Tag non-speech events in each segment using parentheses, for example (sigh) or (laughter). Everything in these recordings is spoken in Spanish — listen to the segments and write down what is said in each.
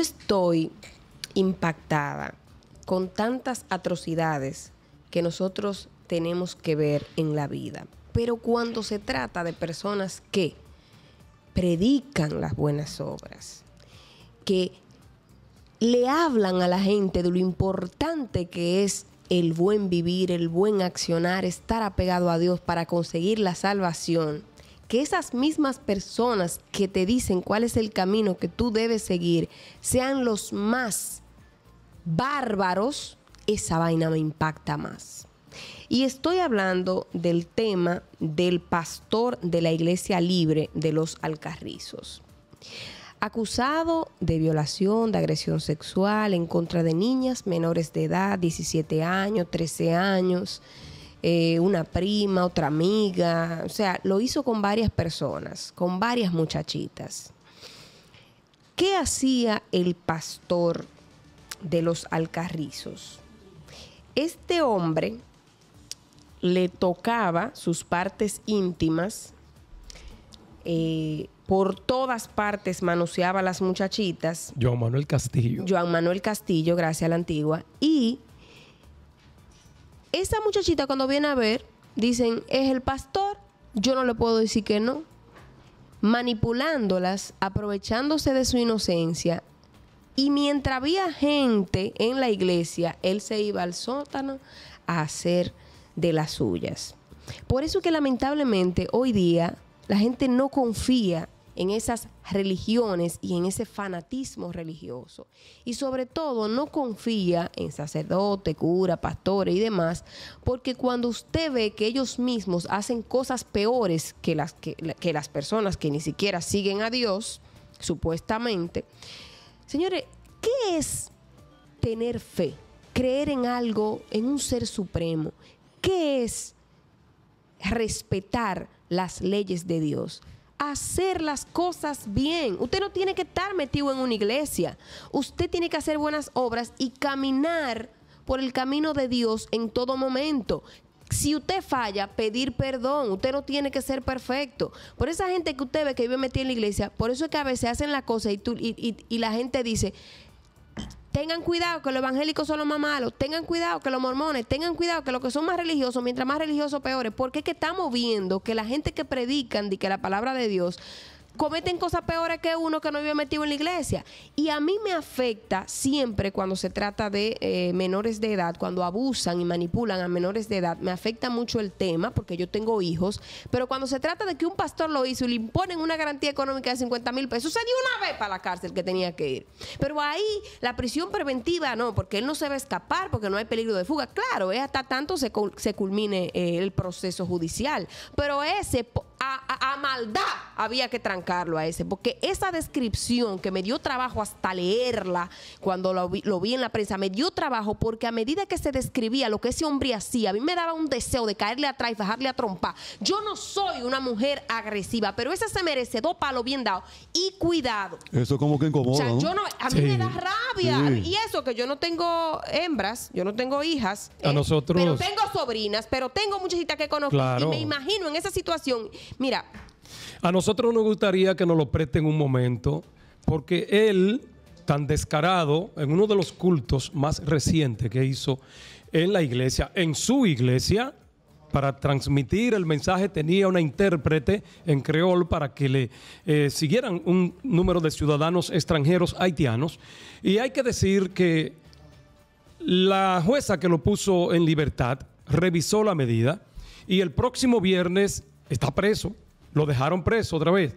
estoy impactada con tantas atrocidades que nosotros tenemos que ver en la vida. Pero cuando se trata de personas que predican las buenas obras, que le hablan a la gente de lo importante que es el buen vivir, el buen accionar, estar apegado a Dios para conseguir la salvación, que esas mismas personas que te dicen cuál es el camino que tú debes seguir sean los más bárbaros, esa vaina me impacta más. Y estoy hablando del tema del pastor de la iglesia libre de los Alcarrizos. Acusado de violación, de agresión sexual en contra de niñas menores de edad, 17 años, 13 años, eh, una prima, otra amiga, o sea, lo hizo con varias personas, con varias muchachitas. ¿Qué hacía el pastor de los alcarrizos? Este hombre le tocaba sus partes íntimas, eh, por todas partes manoseaba a las muchachitas. Joan Manuel Castillo. Joan Manuel Castillo, gracias a la antigua. Y esa muchachita cuando viene a ver, dicen, es el pastor, yo no le puedo decir que no. Manipulándolas, aprovechándose de su inocencia. Y mientras había gente en la iglesia, él se iba al sótano a hacer de las suyas. Por eso que lamentablemente hoy día la gente no confía en esas religiones y en ese fanatismo religioso. Y sobre todo no confía en sacerdote, cura, pastores y demás, porque cuando usted ve que ellos mismos hacen cosas peores que las, que, que las personas que ni siquiera siguen a Dios, supuestamente, señores, ¿qué es tener fe? Creer en algo, en un ser supremo. ¿Qué es respetar las leyes de Dios? hacer las cosas bien. Usted no tiene que estar metido en una iglesia. Usted tiene que hacer buenas obras y caminar por el camino de Dios en todo momento. Si usted falla, pedir perdón. Usted no tiene que ser perfecto. Por esa gente que usted ve que vive metida en la iglesia, por eso es que a veces hacen la cosa y, y la gente dice, Tengan cuidado que los evangélicos son los más malos. Tengan cuidado que los mormones. Tengan cuidado que los que son más religiosos, mientras más religiosos, peores. Porque es que estamos viendo que la gente que predican y que la palabra de Dios cometen cosas peores que uno que no había metido en la iglesia. Y a mí me afecta siempre cuando se trata de eh, menores de edad, cuando abusan y manipulan a menores de edad, me afecta mucho el tema porque yo tengo hijos, pero cuando se trata de que un pastor lo hizo y le imponen una garantía económica de 50 mil pesos, se dio una vez para la cárcel que tenía que ir. Pero ahí la prisión preventiva no, porque él no se va a escapar, porque no hay peligro de fuga. Claro, hasta tanto se, culmine eh, el proceso judicial, pero ese a, maldad había que trancarlo a ese, porque esa descripción que me dio trabajo hasta leerla cuando lo vi, en la prensa, me dio trabajo porque a medida que se describía lo que ese hombre hacía, a mí me daba un deseo de caerle atrás y bajarle a trompa. Yo no soy una mujer agresiva, pero esa se merece dos palos bien dados y cuidado. Eso como que incomoda. a mí me da rabia. Y eso que yo no tengo hembras, yo no tengo hijas. A eh, nosotros. Pero tengo sobrinas, pero tengo muchachitas que conozco y me imagino en esa situación Mira. A nosotros nos gustaría que nos lo presten un momento, porque él, tan descarado, en uno de los cultos más recientes que hizo en la iglesia, en su iglesia, para transmitir el mensaje tenía una intérprete en creol para que le eh, siguieran un número de ciudadanos extranjeros haitianos. Y hay que decir que la jueza que lo puso en libertad revisó la medida y el próximo viernes está preso, lo dejaron preso otra vez.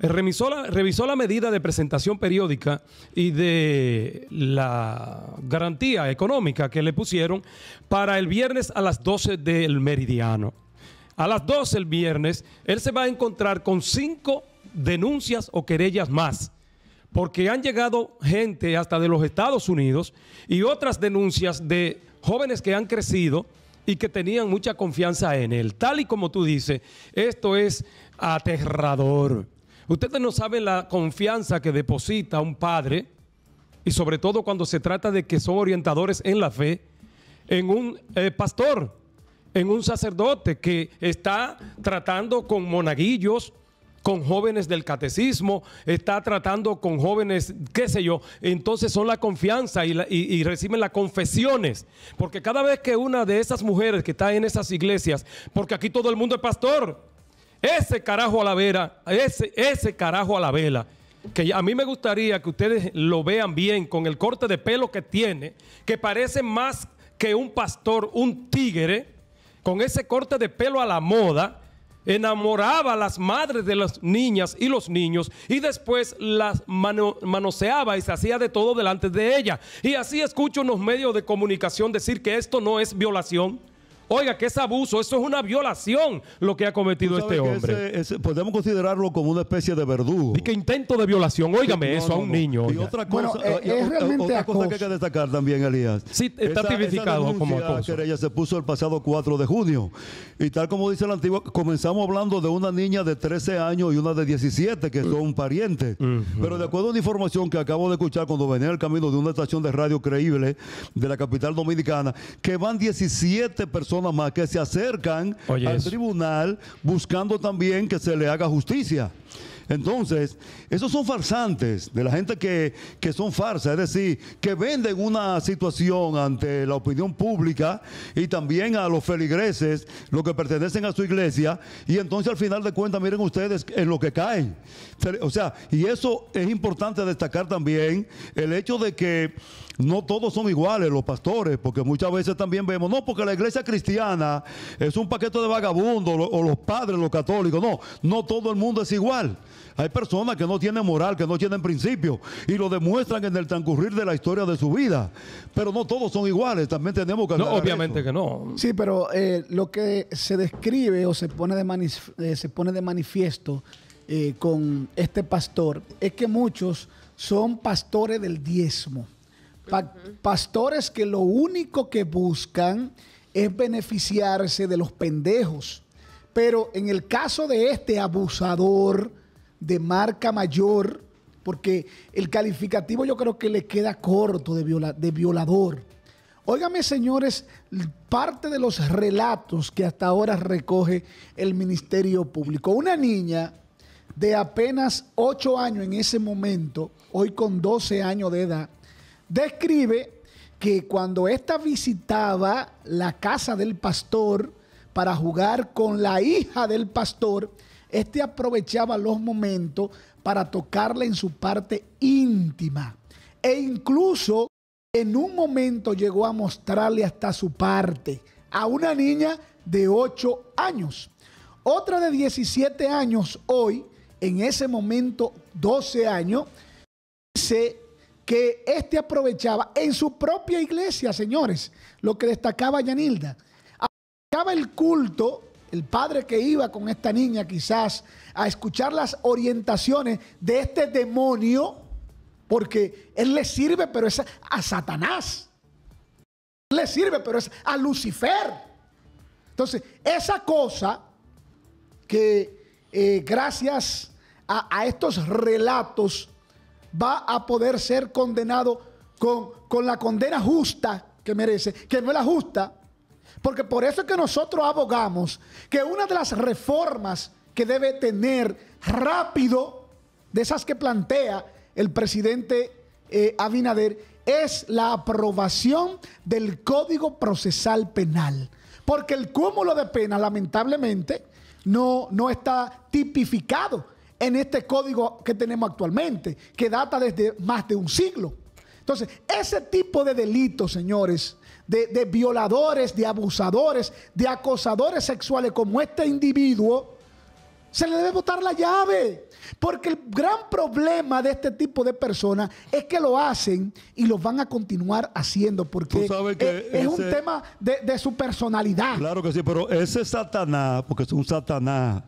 Eh, revisó la, revisó la, medida de presentación periódica y de la garantía económica que le pusieron para el viernes a las 12 del meridiano. A las 12 el viernes, él se va a encontrar con cinco denuncias o querellas más, porque han llegado gente hasta de los Estados Unidos y otras denuncias de jóvenes que han crecido y que tenían mucha confianza en él. Tal y como tú dices, esto es aterrador. Ustedes no saben la confianza que deposita un padre, y sobre todo cuando se trata de que son orientadores en la fe, en un eh, pastor, en un sacerdote que está tratando con monaguillos, con jóvenes del catecismo, está tratando con jóvenes, qué sé yo, entonces son la confianza y, reciben las confesiones, porque cada vez que una de esas mujeres que está en esas iglesias, porque aquí todo el mundo es pastor, ese carajo a la vera, ese, ese carajo a la vela, que a mí me gustaría que ustedes lo vean bien con el corte de pelo que tiene, que parece más que un pastor, un tigre, con ese corte de pelo a la moda, enamoraba a las madres de las niñas y los niños y después las manoseaba y se hacía de todo delante de ella. Y así escucho unos medios de comunicación decir que esto no es violación. Oiga, que es abuso, eso es una violación lo que ha cometido este hombre. podemos considerarlo como una especie de verdugo. Y que intento de violación, óigame eso a un niño. Y otra cosa, eh, eh, eh, cosa que hay que destacar también, Elías. Sí, está como acoso. se puso el pasado 4 de junio. Y tal como dice la antigua, comenzamos hablando de una niña de 13 años y una de 17 que son mm. parientes. Pero de acuerdo a una información que acabo de escuchar cuando venía el camino de una estación de radio creíble de la capital dominicana, que van 17 personas más que se acercan al tribunal buscando también que se le haga justicia. Entonces, esos son farsantes de la gente que, que son farsa, es decir, que venden una situación ante la opinión pública y también a los feligreses, los que pertenecen a su iglesia, y entonces al final de cuentas, miren ustedes en lo que caen. O sea, y eso es importante destacar también el hecho de que no todos son iguales los pastores, porque muchas veces también vemos, no, porque la iglesia cristiana es un paquete de vagabundos, o los padres, los católicos, no, no todo el mundo es igual. Hay personas que no tienen moral, que no tienen principio, y lo demuestran en el transcurrir de la historia de su vida. Pero no todos son iguales, también tenemos que... No, obviamente que no. Sí, pero eh, lo que se describe o se pone de, eh, se pone de manifiesto eh, con este pastor es que muchos son pastores del diezmo pastores que lo único que buscan es beneficiarse de los pendejos. Pero en el caso de este abusador de marca mayor, porque el calificativo yo creo que le queda corto de, de violador. Óigame, señores, parte de los relatos que hasta ahora recoge el Ministerio Público. Una niña de apenas 8 años en ese momento, hoy con 12 años de edad, describe que cuando ésta visitaba la casa del pastor para jugar con la hija del pastor, éste aprovechaba los momentos para tocarla en su parte íntima. E incluso en un momento llegó a mostrarle hasta su parte a una niña de 8 años. Otra de 17 años hoy, en ese momento 12 años, se que éste aprovechaba en su propia iglesia, señores, lo que destacaba Yanilda. Aprovechaba el culto, el padre que iba con esta niña quizás a escuchar las orientaciones de este demonio, porque él le sirve, pero es a Satanás. Le sirve, pero es a Lucifer. Entonces, esa cosa que eh, gracias a, estos relatos va a poder ser condenado con, la condena justa que merece, que no es la justa. Porque por eso es que nosotros abogamos que una de las reformas que debe tener rápido, de esas que plantea el presidente eh, Abinader, es la aprobación del Código Procesal Penal. Porque el cúmulo de pena lamentablemente, no, no está tipificado en este código que tenemos actualmente, que data desde más de un siglo. Entonces, ese tipo de delitos, señores, de, violadores, de abusadores, de acosadores sexuales como este individuo, se le debe botar la llave. Porque el gran problema de este tipo de personas es que lo hacen y lo van a continuar haciendo. Porque es, un tema de, de su personalidad. Claro que sí, pero ese Satanás, porque es un Satanás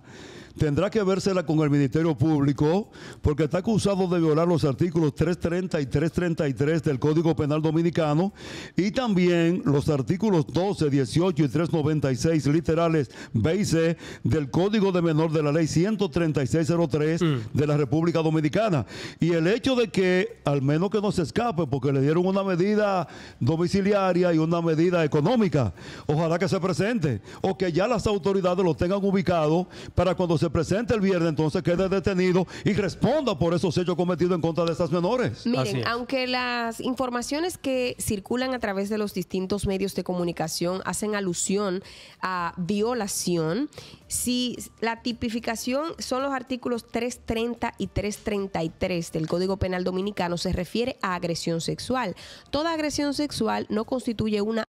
tendrá que vérsela con el Ministerio Público porque está acusado de violar los artículos 330 y 333 del Código Penal Dominicano y también los artículos 12, 18 y 396 literales B y C del Código de Menor de la Ley 13603 mm. de la República Dominicana. Y el hecho de que, al menos que no se escape, porque le dieron una medida domiciliaria y una medida económica, ojalá que se presente o que ya las autoridades lo tengan ubicado para cuando se se presente el viernes, entonces quede detenido y responda por esos hechos cometidos en contra de estas menores. Miren, aunque las informaciones que circulan a través de los distintos medios de comunicación hacen alusión a violación, si la tipificación son los artículos 330 y 333 del Código Penal Dominicano, se refiere a agresión sexual. Toda agresión sexual no constituye una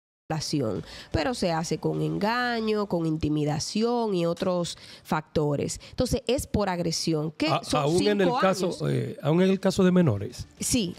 pero se hace con engaño, con intimidación y otros factores. Entonces es por agresión. aún en el caso, eh, aún en el caso de menores. Sí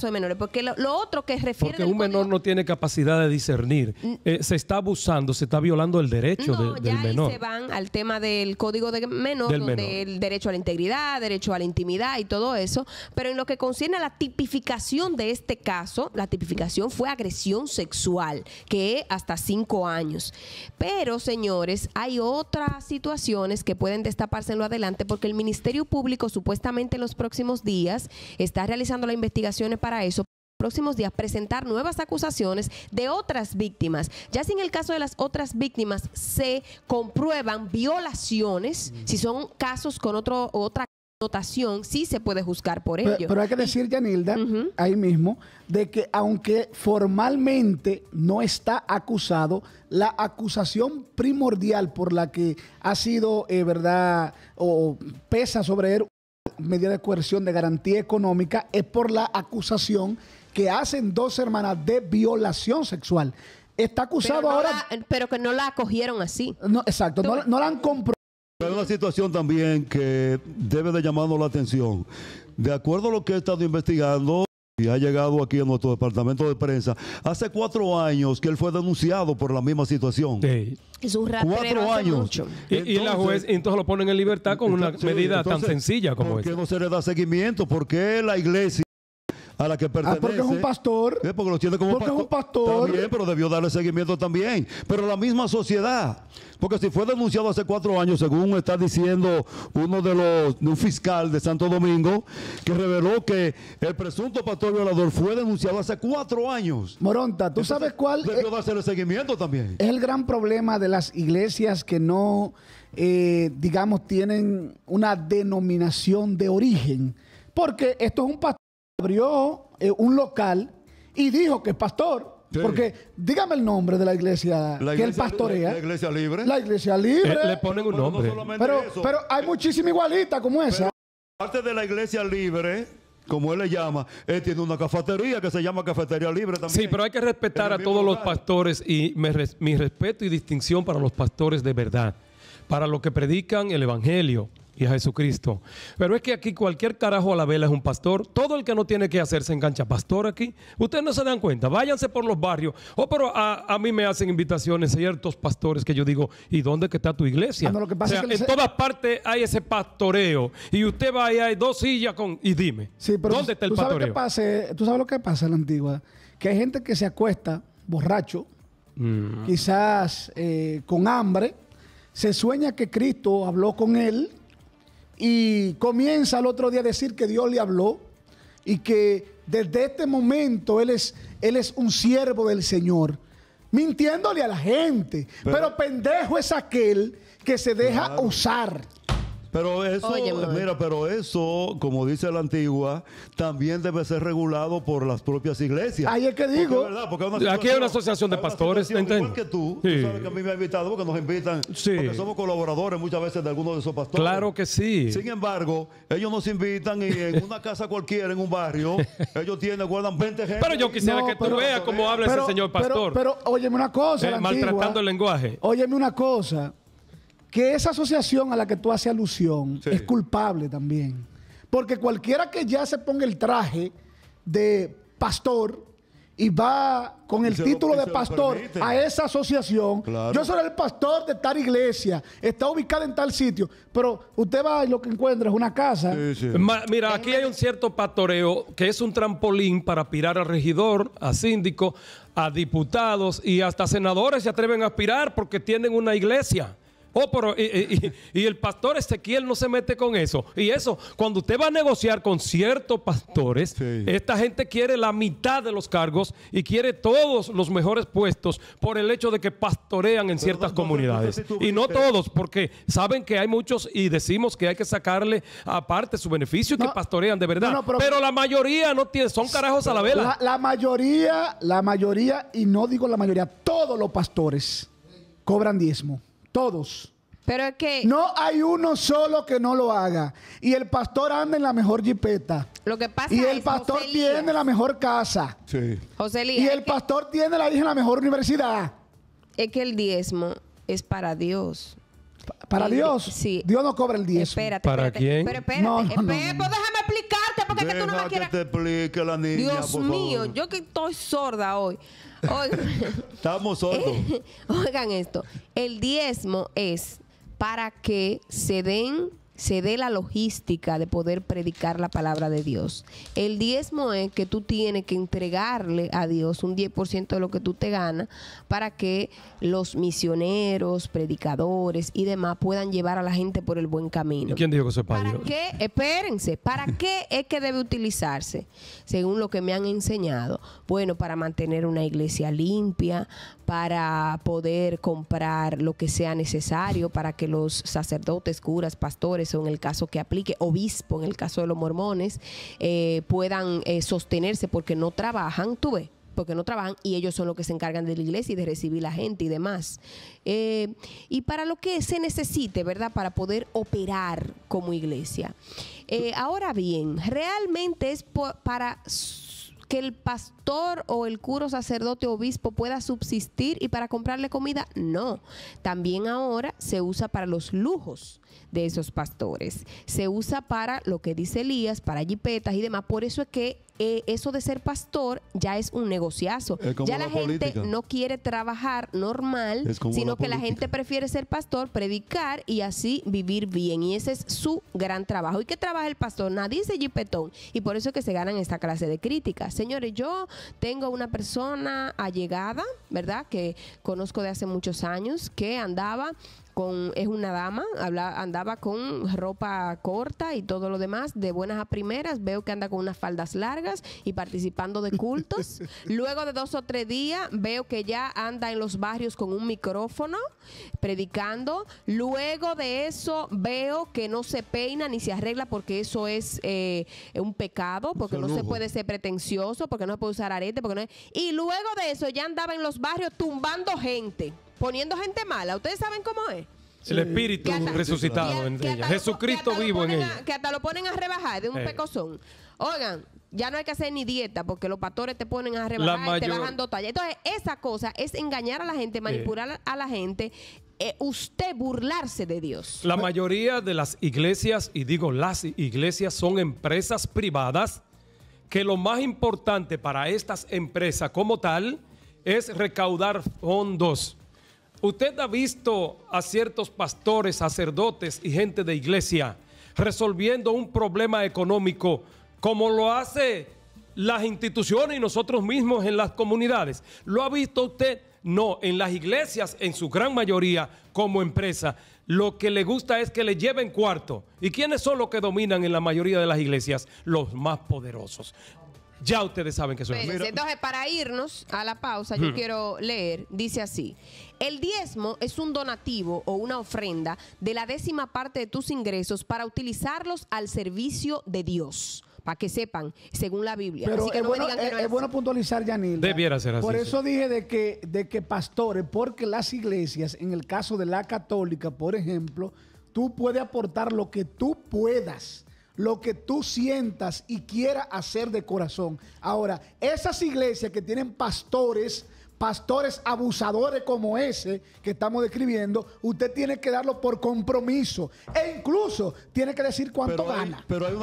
de menores, porque lo, otro que refiere... Porque un menor no tiene capacidad de discernir. Eh, se está abusando, se está violando el derecho de, del ya menor. Ahí se van al tema del código de menor, del derecho a la integridad, derecho a la intimidad y todo eso. Pero en lo que concierne a la tipificación de este caso, la tipificación fue agresión sexual, que hasta cinco años. Pero, señores, hay otras situaciones que pueden destaparse en lo adelante, porque el Ministerio Público supuestamente en los próximos días está realizando la investigación para eso próximos días presentar nuevas acusaciones de otras víctimas. Ya si en el caso de las otras víctimas se comprueban violaciones, mm. si son casos con otro, otra notación, sí se puede juzgar por ello. Pero, hay que decir, Yanilda, ahí mismo, de que aunque formalmente no está acusado, la acusación primordial por la que ha sido, eh, ¿verdad?, o pesa sobre él medida de coerción de garantía económica es por la acusación que hacen dos hermanas de violación sexual. Está acusado ahora. pero que no la acogieron así. No, exacto, no, la han comprobado. una situación también que debe de llamar la atención. De acuerdo a lo que he estado investigando, ha llegado aquí a nuestro departamento de prensa. Hace cuatro años que él fue denunciado por la misma situación. cuatro años. Y, entonces, la juez entonces lo ponen en libertad con una medida tan sencilla como ¿por qué no se le da seguimiento? ¿Por la iglesia? a la que ah, pertenece. Eh, porque es un pastor. Porque tiene es un pastor. pero debió darle seguimiento también. Pero la misma sociedad. Porque si fue denunciado hace cuatro años, según está diciendo uno de los, un fiscal de Santo Domingo, que reveló que el presunto pastor violador fue denunciado hace cuatro años. Moronta, ¿tú sabes cuál? Debió es, darse el seguimiento también. Es el gran problema de las iglesias que no, eh, digamos, tienen una denominación de origen. Porque esto es un pastor abrió eh, un local y dijo que es pastor. Porque dígame el nombre de la iglesia, que él pastorea. La, iglesia libre. La iglesia libre. Eh, le ponen un nombre. Pero, pero, hay muchísima igualita como esa. Parte de la iglesia libre, como él le llama, él tiene una cafetería que se llama Cafetería Libre también. Sí, pero hay que respetar a todos los pastores y mi respeto y distinción para los pastores de verdad, para los que predican el Evangelio y a Jesucristo. Pero es que aquí cualquier carajo a la vela es un pastor. Todo el que no tiene que hacerse engancha pastor aquí. Ustedes no se dan cuenta. Váyanse por los barrios. O oh, pero a, mí me hacen invitaciones ciertos pastores que yo digo, ¿y dónde que está tu iglesia? en todas partes hay ese pastoreo. Y usted va y hay dos sillas con... Y dime, ¿dónde está el tú pastoreo? Eh, tú sabes lo que pasa en la antigua. Que hay gente que se acuesta borracho, mm. quizás eh, con hambre. Se sueña que Cristo habló con él y comienza el otro día a decir que Dios le habló y que desde este momento él es, él es un siervo del Señor, mintiéndole a la gente. Pero, pendejo es aquel que se deja usar. Pero eso, mira, pero eso, como dice la antigua, también debe ser regulado por las propias iglesias. Ahí es que digo. Aquí hay una asociación de pastores. Igual que tú, tú sabes que a mí me ha invitado porque nos invitan, porque somos colaboradores muchas veces de algunos de esos pastores. Claro que sí. Sin embargo, ellos nos invitan y en una casa cualquiera, en un barrio, (laughs) ellos tienen, guardan 20 gente. Pero yo quisiera que tú veas cómo habla ese señor pastor. Pero, óyeme una cosa. Eh, maltratando el lenguaje. Óyeme una cosa que esa asociación a la que tú haces alusión es culpable también. Porque cualquiera que ya se ponga el traje de pastor y va con el título de pastor a esa asociación, yo soy el pastor de tal iglesia, está ubicada en tal sitio, pero usted va y lo que encuentra es una casa. mira, aquí hay un cierto pastoreo que es un trampolín para aspirar al regidor, a síndico, a diputados y hasta senadores se atreven a aspirar porque tienen una iglesia. Oh, pero y, el pastor Ezequiel no se mete con eso. Y eso, cuando usted va a negociar con ciertos pastores, esta gente quiere la mitad de los cargos y quiere todos los mejores puestos por el hecho de que pastorean en ciertas comunidades. y no todos, porque saben que hay muchos y decimos que hay que sacarle aparte su beneficio y que pastorean de verdad. Pero, la mayoría no tiene, son carajos a la vela. la mayoría, la mayoría, y no digo la mayoría, todos los pastores cobran diezmo. Todos. Pero es que. No hay uno solo que no lo haga. Y el pastor anda en la mejor jipeta. Lo que pasa es... Y el pastor tiene la mejor casa. Sí. José Y el pastor tiene la hija en la mejor universidad. Es que el diezmo es para Dios. Para Dios. sí. Dios no cobra el diezmo. Espérate, ¿Para quién? espérate, No, pues déjame Dios mío, yo que estoy sorda hoy. (laughs) Estamos sordos. (laughs) Oigan esto: el diezmo es para que se den se dé la logística de poder predicar la palabra de Dios. El diezmo es que tú tienes que entregarle a Dios un 10% de lo que tú te ganas para que los misioneros, predicadores y demás puedan llevar a la gente por el buen camino. quién dijo que para, qué? Espérense, ¿para (laughs) qué es que debe utilizarse? Según lo que me han enseñado. Bueno, para mantener una iglesia limpia, para poder comprar lo que sea necesario para que los sacerdotes, curas, pastores, en el caso que aplique, obispo en el caso de los mormones, eh, puedan eh, sostenerse porque no trabajan, tú ves, porque no trabajan y ellos son los que se encargan de la iglesia y de recibir la gente y demás. Eh, y para lo que se necesite, ¿verdad? Para poder operar como iglesia. ahora bien, realmente es para que el pastor o el curo, sacerdote, obispo pueda subsistir y para comprarle comida, no. También ahora se usa para los lujos de esos pastores. Se usa para lo que dice Elías, para jipetas y demás. Por eso es que eh, eso de ser pastor ya es un negociazo. ya la, gente no quiere trabajar normal, sino que la gente prefiere ser pastor, predicar y así vivir bien. Y ese es su gran trabajo. ¿Y qué trabaja el pastor? Nadie dice jipetón. Y por eso es que se ganan esta clase de críticas. Señores, yo tengo una persona allegada, ¿verdad? Que conozco de hace muchos años, que andaba es una dama, andaba con ropa corta y todo lo demás, de buenas a primeras, veo que anda con unas faldas largas y participando de cultos. (laughs) Luego de dos o tres días, veo que ya anda en los barrios con un micrófono predicando. Luego de eso, veo que no se peina ni se arregla porque eso es eh, un pecado, porque no se puede ser pretencioso, porque no se puede usar arete, porque no... Y luego de eso, ya andaba en los barrios tumbando gente poniendo gente mala. ¿Ustedes saben cómo es? El espíritu resucitado en ella. Jesucristo vivo en ella. que hasta lo ponen a rebajar de un eh. pecozón. Oigan, ya no hay que hacer ni dieta porque los pastores te ponen a rebajar y te bajan dos tallas. Entonces, esa cosa es engañar a la gente, eh. manipular a la gente, eh, usted burlarse de Dios. La mayoría de las iglesias, y digo las iglesias, son empresas privadas que lo más importante para estas empresas como tal es recaudar fondos Usted ha visto a ciertos pastores, sacerdotes y gente de iglesia resolviendo un problema económico como lo hace las instituciones y nosotros mismos en las comunidades. ¿Lo ha visto usted? No, en las iglesias, en su gran mayoría, como empresa, lo que le gusta es que le lleven cuarto. ¿Y quiénes son los que dominan en la mayoría de las iglesias? Los más poderosos. Ya ustedes saben que soy Entonces, para irnos a la pausa, yo hmm. quiero leer, dice así. El diezmo es un donativo o una ofrenda de la décima parte de tus ingresos para utilizarlos al servicio de Dios para que sepan, según la Biblia. es, bueno, puntualizar, Yanil. Debiera ser así. Por eso dije de que, de que pastores, porque las iglesias, en el caso de la católica, por ejemplo, tú puedes aportar lo que tú puedas lo que tú sientas y quieras hacer de corazón. Ahora, esas iglesias que tienen pastores pastores abusadores como ese que estamos describiendo, usted tiene que darlo por compromiso. E incluso tiene que decir cuánto gana. Pero hay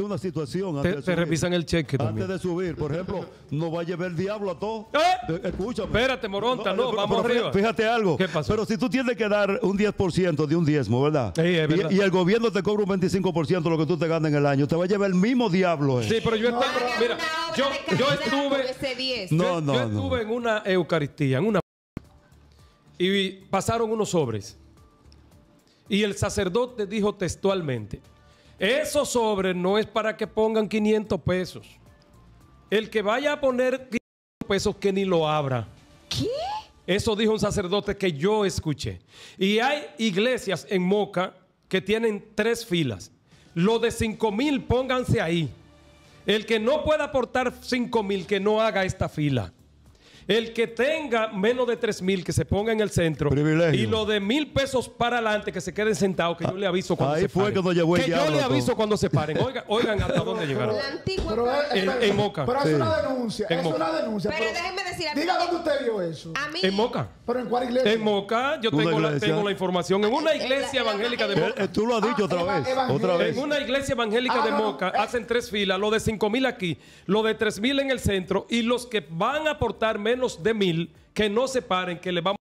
una situación, hay Te, revisan el cheque Antes de subir, por ejemplo, no va a llevar el diablo a todo. ¡Eh! Espérate, Moronta, no, eh, vamos arriba. Fíjate algo. Pero si tú tienes que dar un 10% de un diezmo, ¿verdad? Sí, es Y, el gobierno te cobra un 25% de lo que tú te ganas en el año, te va a llevar el mismo diablo. Eh. Sí, pero yo estaba, yo, estuve, No, yo, yo estuve en una Eucaristía, en una... Y pasaron unos sobres. Y el sacerdote dijo textualmente, esos sobres no es para que pongan 500 pesos. El que vaya a poner 500 pesos que ni lo abra. Eso dijo un sacerdote que yo escuché. Y hay iglesias en Moca que tienen tres filas. Lo de 5 mil, pónganse ahí. El que no pueda aportar 5 mil, que no haga esta fila. El que tenga menos de tres mil, que se ponga en el centro. Y lo de mil pesos para adelante, que se queden sentados, que yo le aviso cuando Ahí se fue paren. que yo le aviso cuando se paren. (laughs) Oigan, hasta dónde llegaron. en, Moca. Pero es una denuncia. es una denuncia. Pero, pero decir a Diga dónde usted vio eso. En Moca. Pero en cuál iglesia. En Moca, yo tengo la, tengo la, información. En una iglesia evangélica de Moca. Eh, tú lo has dicho ah, otra, vez. En una iglesia evangélica ah, de Moca eh. hacen tres filas, lo de cinco mil aquí, lo de tres mil en el centro y los que van a aportar menos de mil, que no se paren, que le vamos a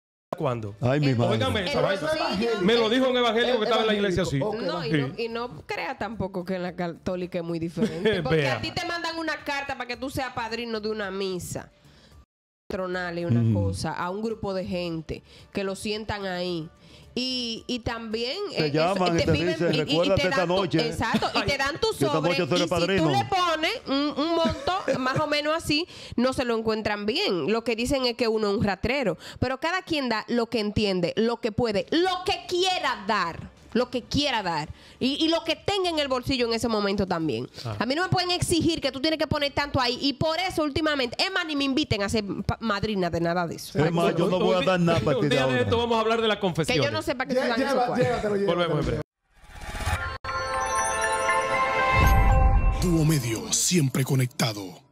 Ay, mi me lo dijo un evangélico que estaba en la iglesia así. No, y no, crea tampoco que la católica es muy diferente. (laughs) Porque a ti te mandan una carta para que tú seas padrino de una misa una cosa a un grupo de gente, que lo sientan ahí. Y, y también te eh, llaman y te, noche. y te dan tu (laughs) sobre. Y si tú le pones un, un monto más o menos así, no se lo encuentran bien. Lo que dicen es que uno es un ratrero. Pero cada quien da lo que entiende, lo que puede, lo que quiera dar lo que quiera dar y, y, lo que tenga en el bolsillo en ese momento también. Ah. A mí no me pueden exigir que tú tienes que poner tanto ahí y por eso últimamente, es más, ni me inviten a ser madrina de nada de eso. Es más, yo no voy a dar nada para ti. día de esto vamos a hablar de la confesión. Que yo no sé sepa que tú Volvemos en Dúo Medio, siempre conectado.